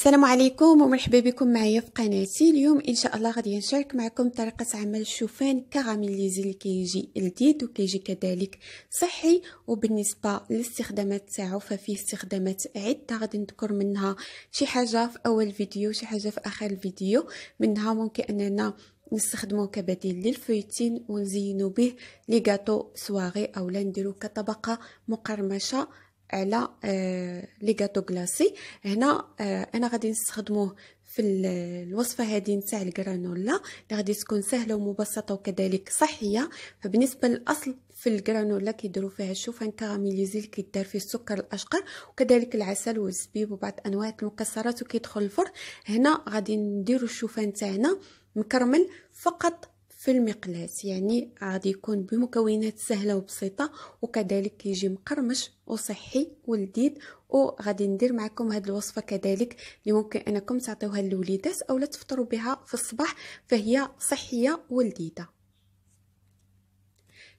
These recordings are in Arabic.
السلام عليكم ومرحبا بكم معايا في قناتي اليوم ان شاء الله غادي نشارك معكم طريقه عمل الشوفان كاراميليزي اللي كيجي لذيذ وكيجي كذلك صحي وبالنسبه للاستخدامات تاعو ففيه استخدامات عده غادي نذكر منها شي حاجه في اول فيديو شي حاجه في اخر الفيديو منها ممكن اننا نستخدمه كبديل للفويتين ونزينو به لي غاتو سواغي اولا نديرو كطبقه مقرمشه على آه، لي غاتو كلاصي هنا آه، انا غادي نستخدموه في الوصفه هذه نتاع الكرانولا اللي غادي تكون سهله ومبسطه وكذلك صحيه فبالنسبه للاصل في الكرانولا كيديروا فيها الشوفان كاراميليزي اللي كيدار فيه السكر الاشقر وكذلك العسل والزبيب وبعض انواع المكسرات وكيدخل الفرن هنا غادي نديروا الشوفان تاعنا مكرمل فقط في المقلاة يعني غادي يكون بمكونات سهله وبسيطه وكذلك كيجي مقرمش وصحي ولذيذ وغادي ندير معكم هاد الوصفه كذلك اللي ممكن انكم تعطيوها للوليدات اولا تفطروا بها في الصباح فهي صحيه ولذيذه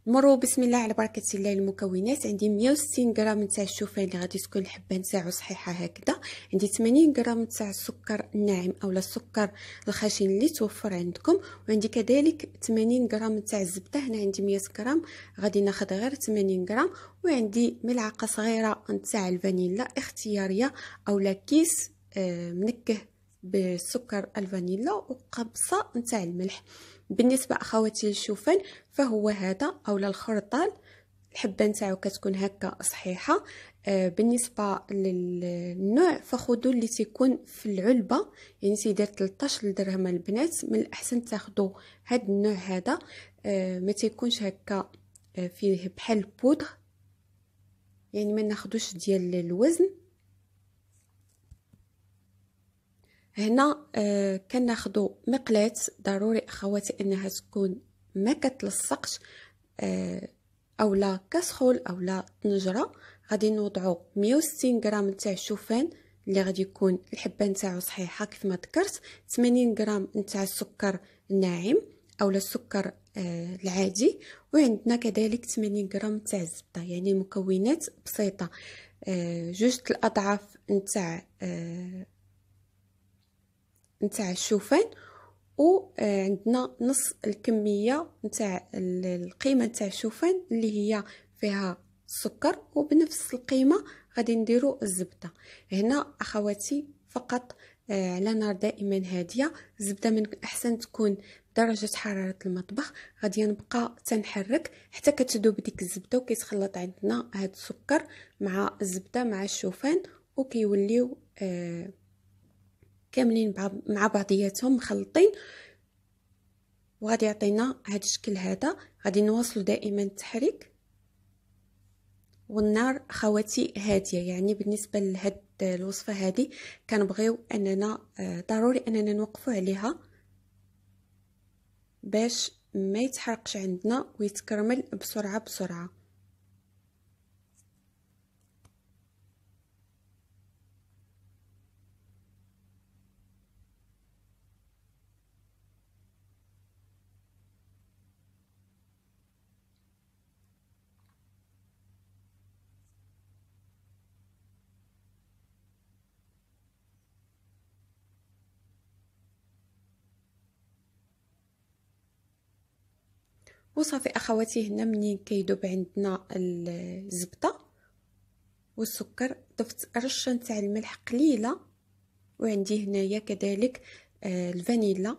نمروا بسم الله على بركه الله المكونات عندي 160 غرام نتاع الشوفان اللي غادي تكون الحبه نتاعو صحيحه هكذا عندي 80 غرام نتاع السكر الناعم اولا السكر الخشن اللي توفر عندكم وعندي كذلك 80 غرام نتاع الزبده هنا عندي 100 غرام غادي ناخذ غير 80 غرام وعندي ملعقه صغيره نتاع الفانيلا اختياريه اولا كيس آه، منكه بالسكر الفانيلا وقبصه نتاع الملح بالنسبه اخواتي للشوفان فهو هذا اولا الخرطال الحبه نتاعو كتكون هكا صحيحه آه، بالنسبه للنوع فخذوا اللي تيكون في العلبه يعني تيدير 13 درهم البنات من الاحسن تاخذوا هذا النوع هذا آه، ما تيكونش هكا آه، فيه بحال البودر يعني ما ناخذوش ديال الوزن هنا آه كناخدو مقلاة ضروري اخواتي انها تكون ما كتلصقش آه اولا او اولا طنجره غادي نوضعو 160 غرام نتاع الشوفان اللي غادي يكون الحبه نتاعو صحيحه كيف ما ذكرت 80 غرام نتاع السكر الناعم اولا السكر آه العادي وعندنا كذلك 80 غرام نتاع الزبده يعني مكونات بسيطه آه جوج الاضعاف نتاع آه نتاع الشوفان وعندنا آه، نص الكمية نتاع القيمة نتاع الشوفان اللي هي فيها السكر وبنفس القيمة غادي نديرو الزبدة هنا أخواتي فقط آه، على نار دائما هادية الزبدة من الأحسن تكون درجة حرارة المطبخ غادي نبقى تنحرك حتى كتذوب ديك الزبدة وكيتخلط عندنا هاد السكر مع الزبدة مع الشوفان وكيوليو آه كاملين مع بعضياتهم مخلطين وغادي يعطينا هذا الشكل هذا غادي نواصلوا دائما التحريك والنار خواتي هاديه يعني بالنسبه لهاد الوصفه هذه كنبغيو اننا آه، ضروري اننا نوقفوا عليها باش ما يتحرقش عندنا ويتكرمل بسرعه بسرعه وصافي اخواتي هنا منين كيدوب عندنا الزبده والسكر ضفت رشه نتاع الملح قليله وعندي هنايا كذلك آه، الفانيلا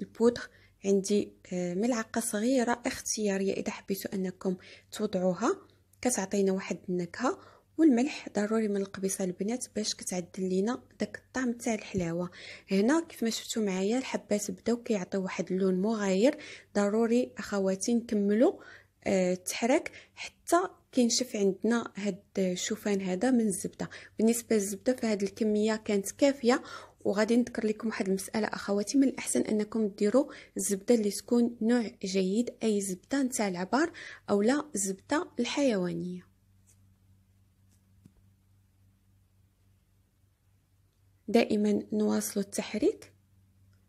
البودر عندي آه، ملعقه صغيره اختياريه اذا حبيتوا انكم توضعوها كتعطينا واحد النكهه والملح ضروري من القبيصه البنات باش كتعدل لينا داك الطعم تاع الحلاوه هنا كيف ما شفتوا معايا الحبات بداو كيعطيو واحد اللون مغاير ضروري اخواتي نكملوا أه حتى كينشف عندنا هاد الشوفان هذا من الزبده بالنسبه للزبده فهاد الكميه كانت كافيه وغادي نذكر لكم واحد المساله اخواتي من الاحسن انكم ديروا الزبده اللي تكون نوع جيد اي زبده نتاع العبار اولا زبده الحيوانيه دائما نواصلوا التحريك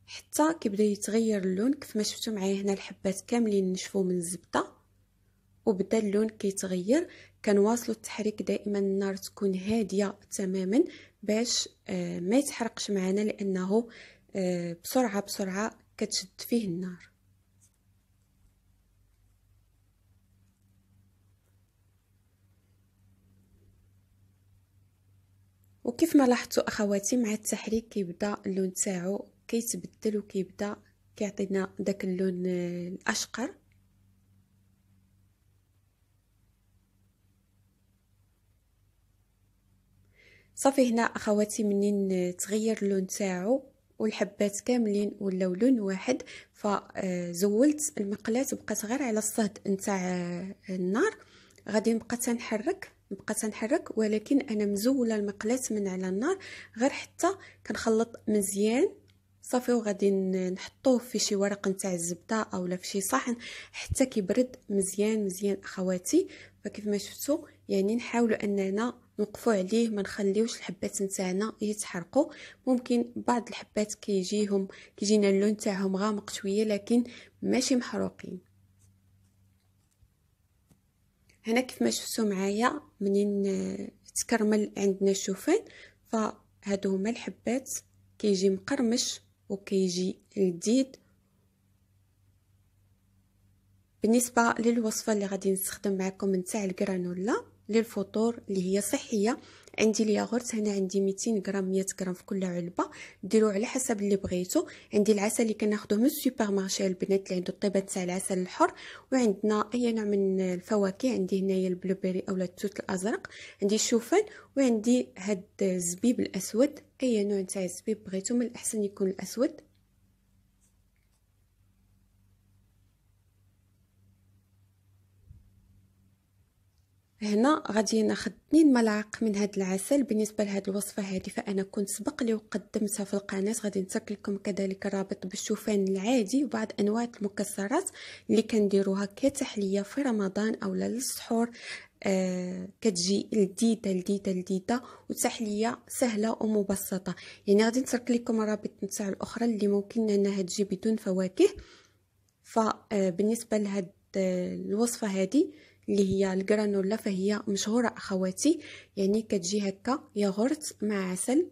حتى كيبدا يتغير اللون كيف ما شفتوا معايا هنا الحبات كاملين نشفوا من الزبده وبدا اللون كيتغير كنواصلوا التحريك دائما النار تكون هاديه تماما باش آه، ما يتحرقش معنا لانه آه، بسرعه بسرعه كتشد فيه النار وكيف ما لاحظتوا اخواتي مع التحريك كيبدا اللون تاعو كيتبدل وكيبدا كيعطينا داك اللون آه، الاشقر صافي هنا اخواتي منين آه، تغير اللون تاعو والحبات كاملين ولاو لون واحد فزولت آه، المقلاه وبقات غير على الصهد نتاع النار غادي نبقى تنحرك نبقى تنحرك ولكن انا مزوله المقلاة من على النار غير حتى كنخلط مزيان صافي وغادي نحطوه في شي ورق نتاع الزبده اولا في شي صحن حتى كيبرد مزيان مزيان اخواتي فكيف ما شفتوا يعني نحاولوا اننا نوقفوا عليه ما نخليوش الحبات نتاعنا يتحرقوا ممكن بعض الحبات كيجيهم كيجينا اللون تاعهم غامق شويه لكن ماشي محروقين هنا كيف ما شفتوا معايا منين آه، تكرمل عندنا الشوفان فهادو هما الحبات كيجي مقرمش وكيجي لذيذ بالنسبه للوصفه اللي غادي نستخدم معكم نتاع الكرانولا للفطور اللي هي صحيه عندي الياغورت هنا عندي 200 غرام 100 غرام في كل علبه ديرو على حسب اللي بغيتو عندي العسل اللي كناخذوه من السوبر مارشي البنات اللي عنده الطيبه تاع العسل الحر وعندنا اي نوع من الفواكه عندي هنايا البلوبيري اولا التوت الازرق عندي الشوفان وعندي هاد الزبيب الاسود اي نوع تاع الزبيب بغيتو من الاحسن يكون الاسود هنا غادي ناخذ 2 ملاعق من هذا العسل بالنسبه لهذه الوصفه هذه فانا كنت سبق لي وقدمتها في القناه غادي نترك لكم كذلك الرابط بالشوفان العادي وبعض انواع المكسرات اللي كنديروها كتحليه في رمضان اولا للسحور آه كتجي لذيذه لذيذه لذيذه وتحليه سهله ومبسطه يعني غادي نترك لكم الرابط نتاع الاخرى اللي ممكن انها تجي بدون فواكه فبالنسبه آه، لهاد آه، الوصفه هذه اللي هي الجرانولا فهي مشهورة أخواتي يعني كتجي هكا ياغورت مع عسل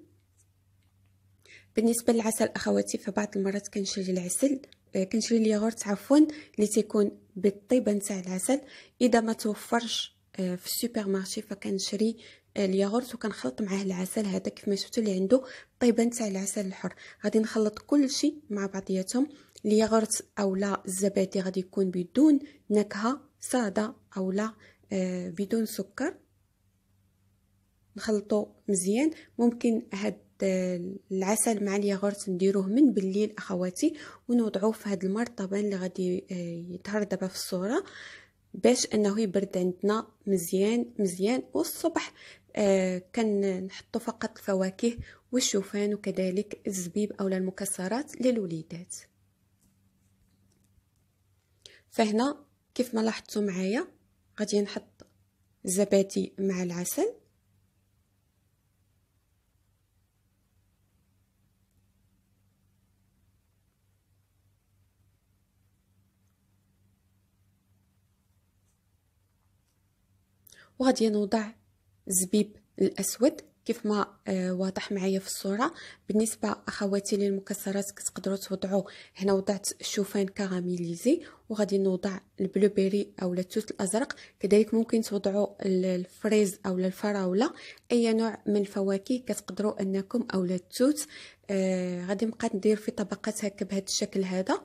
بالنسبة للعسل أخواتي فبعض المرات كنشري العسل آه، كنشري الياغورت عفوا اللي تيكون بالطيبة نتاع العسل إذا ما توفرش آه، في السوبر مارشي فكنشري آه، الياغورت وكنخلط معاه العسل هذا كيف ما شفتوا اللي عنده طيبة نتاع العسل الحر غادي نخلط كل شيء مع بعضياتهم الياغورت اولا الزبادي غادي يكون بدون نكهه سادة أو لا آه، بدون سكر نخلطو مزيان ممكن هاد آه، العسل مع الياغورت نديروه من بالليل اخواتي ونوضعوه في هاد المرطبان اللي غادي آه، يظهر دابا في الصوره باش انه يبرد عندنا مزيان مزيان والصبح آه كنحطو فقط الفواكه والشوفان وكذلك الزبيب أو المكسرات للوليدات فهنا كيف ما لاحظتوا معايا غادي نحط الزبادي مع العسل وغادي نوضع الزبيب الاسود كيف ما آه، واضح معايا في الصوره بالنسبه اخواتي للمكسرات كتقدروا توضعوا هنا وضعت الشوفان كاراميليزي وغادي نوضع البلو بيري او التوت الازرق كذلك ممكن توضعوا الفريز او الفراوله اي نوع من الفواكه كتقدروا انكم او التوت آه غادي نبقى ندير في طبقات هكا بهذا الشكل هذا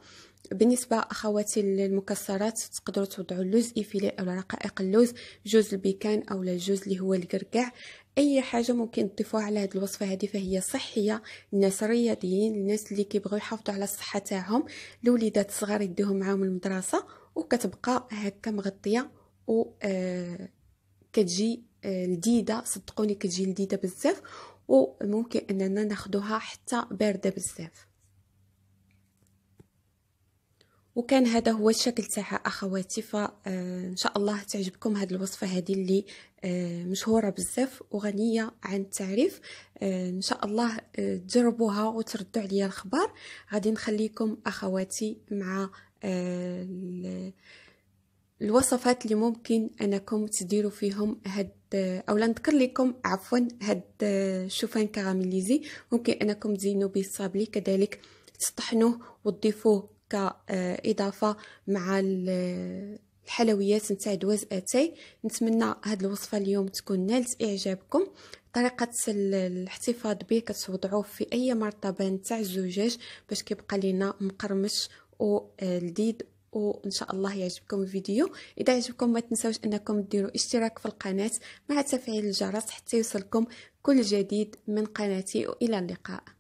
بالنسبه اخواتي للمكسرات تقدروا توضعوا اللوز افيلي او رقائق اللوز جوز البيكان او الجوز اللي هو القرقع اي حاجه ممكن تضيفوها على هذه الوصفه هذه فهي صحيه الناس الرياضيين الناس اللي كيبغيو يحافظوا على الصحه تاعهم الوليدات الصغار يديهم معاهم المدرسه وكتبقى هكا مغطيه و آه، كتجي آه، لذيذه صدقوني كتجي لذيذه بزاف وممكن اننا ناخدوها حتى بارده بزاف وكان هذا هو الشكل تاعها اخواتي ف آه، ان شاء الله تعجبكم هذه الوصفه هذه اللي آه، مشهوره بزاف وغنيه عن التعريف آه، ان شاء الله تجربوها وتردوا عليا الخبر غادي نخليكم اخواتي مع الوصفات اللي ممكن انكم تديروا فيهم هاد اولا نذكر لكم عفوا هاد الشوفان كراميليزي ممكن انكم تزينوا به الصابلي كذلك تطحنوه وتضيفوه كإضافة آه، مع آه، الحلويات نتاع دواز اتاي نتمنى هاد الوصفه اليوم تكون نالت اعجابكم طريقه الاحتفاظ به كتوضعوه في اي مرطبه نتاع الزجاج باش كيبقى لينا مقرمش ولذيذ آه، وان شاء الله يعجبكم الفيديو اذا عجبكم ما تنساوش انكم ديروا اشتراك في القناه مع تفعيل الجرس حتى يوصلكم كل جديد من قناتي والى اللقاء